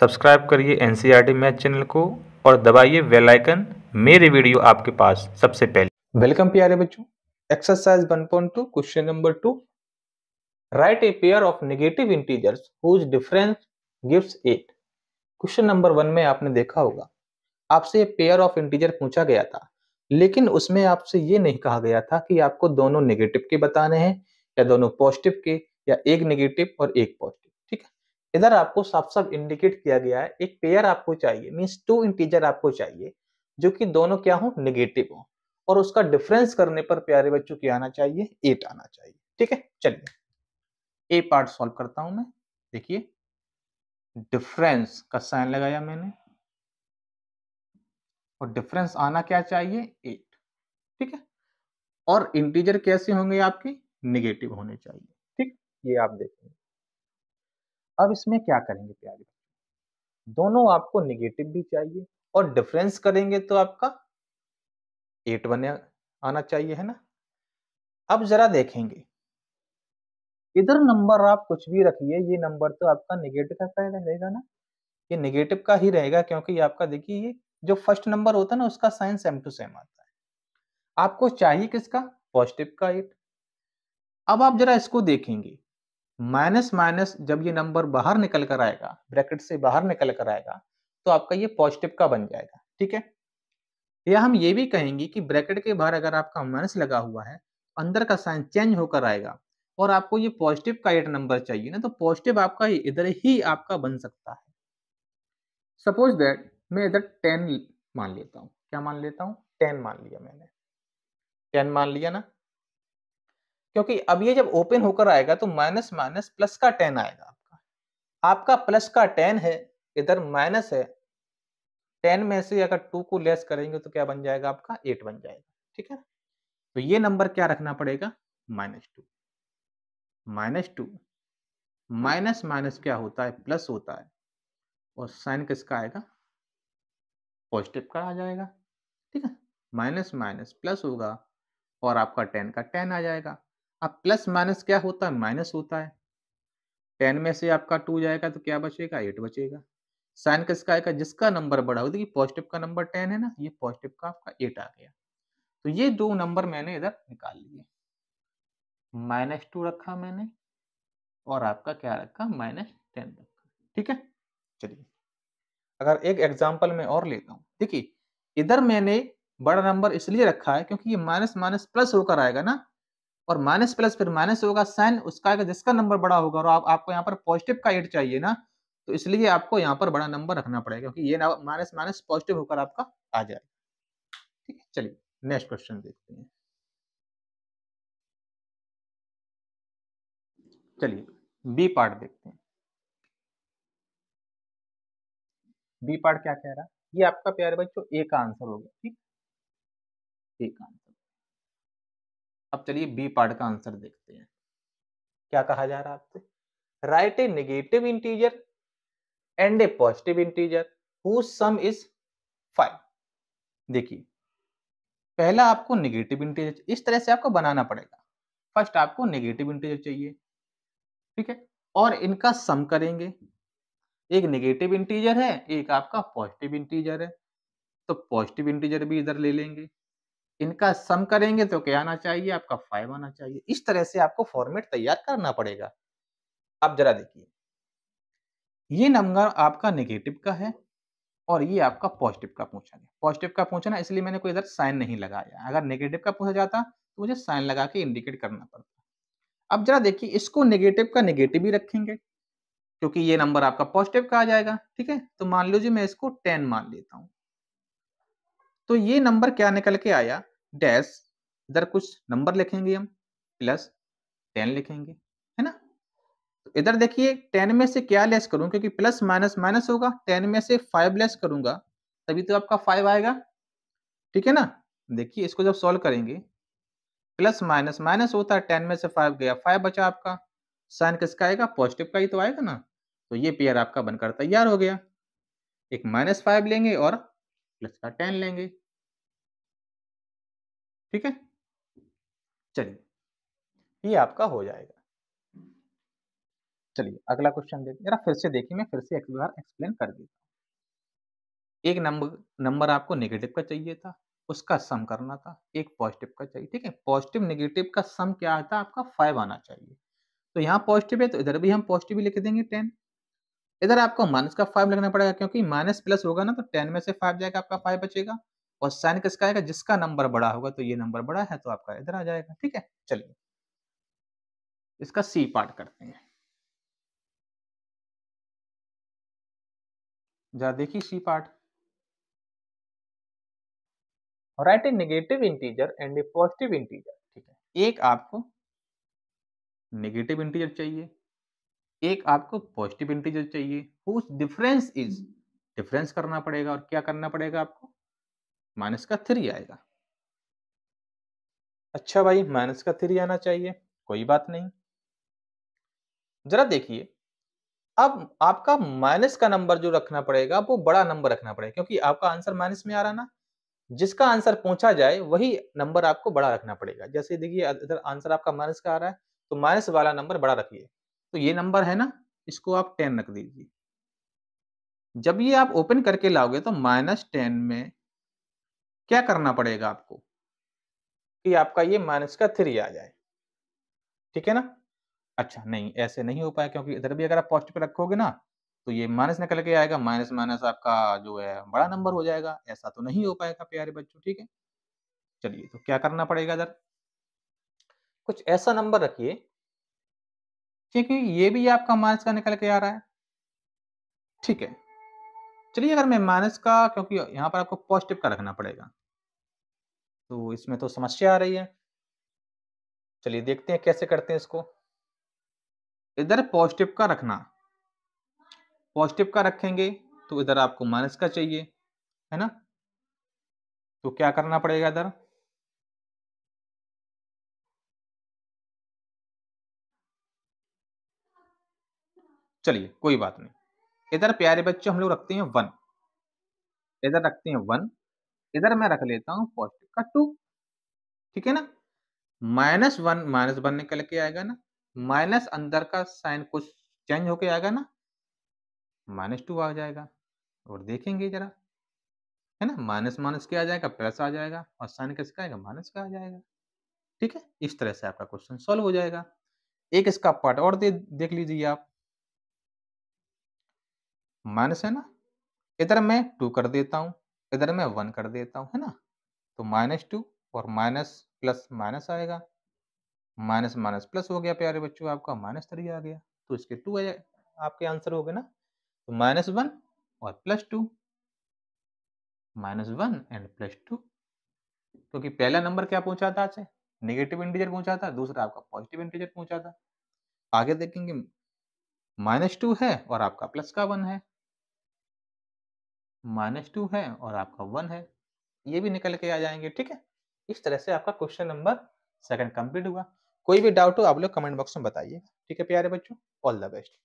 subscribe करिए N C R T math channel को और दबाइए बेल आइकन मेरे वीडियो आपके पास सबसे पहले वेलकम प्यारे बच्चों exercise 1.2 question number two write a pair of negative integers whose difference gives eight question number one में आपने देखा होगा आपसे पेयर ऑफ इंटीजर पूछा गया था लेकिन उसमें आपसे ये नहीं कहा गया था कि आपको दोनों नेगेटिव के बताने हैं या दोनों पॉजिटिव के या एक नेगेटिव और एक पॉजिटिव इधर आपको साफ साफ इंडिकेट किया गया है एक पेयर आपको चाहिए मीन्स टू इंटीजर आपको चाहिए जो कि दोनों क्या हो निगेटिव हो और उसका डिफरेंस करने पर प्यारे बच्चों की आना चाहिए एट आना चाहिए ठीक है चलिए ए पार्ट सॉल्व करता हूं मैं देखिए डिफरेंस का साइन लगाया मैंने और डिफरेंस आना क्या चाहिए एट ठीक है और इंटीजर कैसे होंगे आपके निगेटिव होने चाहिए ठीक ये आप देखेंगे अब इसमें क्या करेंगे प्यारे दोनों आपको निगेटिव भी चाहिए और डिफरेंस करेंगे तो आपका एट वन आना चाहिए है ना अब जरा देखेंगे इधर नंबर आप कुछ भी रखिए ये नंबर तो आपका निगेटिव का पहले रहेगा ना ये निगेटिव का ही रहेगा क्योंकि ये आपका देखिए ये जो फर्स्ट नंबर होता है ना उसका साइन सेम टू सेम आता है आपको चाहिए किसका पॉजिटिव का एट अब आप जरा इसको देखेंगे माइनस माइनस जब ये नंबर बाहर निकल कर आएगा ब्रैकेट से बाहर निकल कर आएगा तो आपका ये पॉजिटिव का बन जाएगा ठीक है या हम ये भी कहेंगे कि ब्रैकेट के बाहर अगर आपका माइनस लगा हुआ है अंदर का साइन चेंज होकर आएगा और आपको ये पॉजिटिव का एट नंबर चाहिए ना तो पॉजिटिव आपका इधर ही आपका बन सकता है सपोज दैट मैं इधर टेन मान लेता हूँ क्या मान लेता हूँ टेन मान लिया मैंने टेन मान लिया ना क्योंकि अब ये जब ओपन होकर आएगा तो माइनस माइनस प्लस का टेन आएगा आपका आपका प्लस का टेन है इधर माइनस है टेन में से अगर टू को लेस करेंगे तो क्या बन जाएगा आपका एट बन जाएगा ठीक है तो ये नंबर क्या रखना पड़ेगा minus two minus two minus minus क्या होता है प्लस होता है और साइन किसका आएगा पॉजिटिव का आ जाएगा ठीक है माइनस माइनस प्लस होगा और आपका टेन का टेन आ जाएगा अब प्लस माइनस क्या होता है माइनस होता है टेन में से आपका टू जाएगा तो क्या बचेगा एट बचेगा साइन किसका आएगा जिसका नंबर बड़ा हो देखिए पॉजिटिव का नंबर टेन है ना ये पॉजिटिव का आपका एट आ गया तो ये दो नंबर मैंने इधर निकाल लिए माइनस टू रखा मैंने और आपका क्या रखा माइनस टेन रखा ठीक है चलिए अगर एक एग्जाम्पल में और लेता हूँ देखिए इधर मैंने बड़ा नंबर इसलिए रखा है क्योंकि ये माइनस माइनस प्लस होकर आएगा ना और माइनस प्लस फिर माइनस होगा साइन उसका जिसका नंबर बड़ा होगा और आप, आपको यहाँ पर पॉजिटिव का एट चाहिए ना तो इसलिए आपको यहाँ पर बड़ा नंबर रखना पड़ेगा क्योंकि ये माइनस माइनस पॉजिटिव होकर आपका आ जाएगा ठीक है चलिए नेक्स्ट क्वेश्चन देखते हैं चलिए बी पार्ट देखते हैं बी पार्ट क्या कह रहा है ये आपका प्यारे बच्चों ए का आंसर हो गया ठीक ए का आंसर अब चलिए बी पार्ट का आंसर देखते हैं क्या कहा जा रहा है आपसे write a negative integer and a positive integer whose sum is five देखिए पहला आपको नेगेटिव इंटीजर इस तरह से आपको बनाना पड़ेगा फर्स्ट आपको नेगेटिव इंटीजर चाहिए ठीक है और इनका सम करेंगे एक नेगेटिव इंटीजर है एक आपका पॉजिटिव इंटीजर है तो पॉजिटिव इंटीजर भी इधर ले लेंगे इनका सम करेंगे तो क्या आना चाहिए आपका फाइव आना चाहिए इस तरह से आपको फॉर्मेट तैयार करना पड़ेगा आप जरा देखिए ये नंबर आपका नेगेटिव का है और ये आपका पॉजिटिव का पूछा गया पॉजिटिव का ना इसलिए मैंने कोई इधर साइन नहीं लगाया अगर नेगेटिव का पूछा जाता तो मुझे साइन लगा के इंडिकेट करना पड़ता अब जरा देखिए इसको नेगेटिव का नेगेटिव ही रखेंगे क्योंकि ये नंबर आपका पॉजिटिव का आ जाएगा ठीक है तो मान लो जी मैं इसको टेन मान लेता हूँ तो ये नंबर क्या निकल के आया डैश इधर कुछ नंबर लिखेंगे हम प्लस टेन लिखेंगे है ना तो इधर देखिए टेन में से क्या लेस करूं क्योंकि प्लस माइनस माइनस होगा टेन में से फाइव लेस करूंगा तभी तो आपका फाइव आएगा ठीक है ना देखिए इसको जब सॉल्व करेंगे प्लस माइनस माइनस होता है टेन में से फाइव गया फाइव बचा आपका साइन किसका आएगा पॉजिटिव का ही तो आएगा ना तो ये पेयर आपका बनकर तैयार हो गया एक माइनस फाइव लेंगे और प्लस का टेन लेंगे ठीक है चलिए ये आपका हो जाएगा चलिए अगला क्वेश्चन देखिए जरा फिर से देखिए मैं फिर से एक बार एक्सप्लेन कर देता एक नंबर नंबर आपको नेगेटिव का चाहिए था उसका सम करना था एक पॉजिटिव का चाहिए ठीक है पॉजिटिव नेगेटिव का सम क्या आता है आपका फाइव आना चाहिए तो यहाँ पॉजिटिव है तो इधर भी हम पॉजिटिव लिख देंगे टेन इधर आपको माइनस का फाइव लगना पड़ेगा क्योंकि माइनस प्लस होगा ना तो टेन में से फाइव जाएगा आपका फाइव बचेगा और साइन किसका आएगा जिसका नंबर बड़ा होगा तो ये नंबर बड़ा है तो आपका इधर आ जाएगा ठीक है चलिए इसका सी पार्ट करते हैं जा देखिए C part write a negative integer and a positive integer ठीक है एक आपको नेगेटिव इंटीजर चाहिए एक आपको पॉजिटिव इंटीजर चाहिए डिफरेंस इज डिफरेंस करना पड़ेगा और क्या करना पड़ेगा आपको माइनस का थ्री आएगा अच्छा भाई माइनस का थ्री आना चाहिए कोई बात नहीं जरा देखिए अब आपका माइनस का नंबर जो रखना पड़ेगा वो बड़ा नंबर रखना पड़ेगा क्योंकि आपका आंसर माइनस में आ रहा ना जिसका आंसर पूछा जाए वही नंबर आपको बड़ा रखना पड़ेगा जैसे देखिए इधर आंसर आपका माइनस का आ रहा है तो माइनस वाला नंबर बड़ा रखिए तो ये नंबर है ना इसको आप टेन रख दीजिए जब ये आप ओपन करके लाओगे तो माइनस टेन में क्या करना पड़ेगा आपको कि आपका ये माइनस का थ्री आ जाए ठीक है ना अच्छा नहीं ऐसे नहीं हो पाया क्योंकि इधर भी अगर आप पॉजिटिव रखोगे ना तो ये माइनस निकल के आएगा माइनस माइनस आपका जो है बड़ा नंबर हो जाएगा ऐसा तो नहीं हो पाएगा प्यारे बच्चों ठीक है चलिए तो क्या करना पड़ेगा इधर कुछ ऐसा नंबर रखिए क्योंकि ये भी आपका माइनस का निकल के आ रहा है ठीक है चलिए अगर मैं माइनस का क्योंकि यहां पर आपको पॉजिटिव का रखना पड़ेगा तो इसमें तो समस्या आ रही है चलिए देखते हैं कैसे करते हैं इसको इधर पॉजिटिव का रखना पॉजिटिव का रखेंगे तो इधर आपको माइनस का चाहिए है ना तो क्या करना पड़ेगा इधर चलिए कोई बात नहीं इधर प्यारे बच्चे हम लोग रखते हैं वन इधर रखते हैं वन इधर मैं रख लेता हूँ पॉजिटिव का टू ठीक है ना माइनस वन माइनस वन निकल के आएगा ना माइनस अंदर का साइन कुछ चेंज होके आएगा ना माइनस टू आ जाएगा और देखेंगे जरा है ना माइनस माइनस क्या आ जाएगा प्लस आ जाएगा और साइन किसका आएगा माइनस का आ जाएगा ठीक है इस तरह से आपका क्वेश्चन सॉल्व हो जाएगा एक इसका पार्ट और दे, देख लीजिए आप माइनस है ना इधर मैं टू कर देता हूं इधर मैं वन कर देता हूँ है ना तो माइनस टू और माइनस प्लस माइनस आएगा माइनस माइनस प्लस हो गया प्यारे बच्चों आपका माइनस थ्री आ गया तो इसके टू आपके आंसर हो गए ना तो माइनस वन और plus two minus one and plus two क्योंकि पहला नंबर क्या पहुंचा था आपसे नेगेटिव इंटीजर पहुंचा था दूसरा आपका पॉजिटिव इंटीजर पहुंचा था आगे देखेंगे माइनस टू है और आपका प्लस का वन है माइनस टू है और आपका वन है ये भी निकल के आ जाएंगे ठीक है इस तरह से आपका क्वेश्चन नंबर सेकंड कंप्लीट हुआ कोई भी डाउट हो आप लोग कमेंट बॉक्स में बताइए ठीक है प्यारे बच्चों ऑल द बेस्ट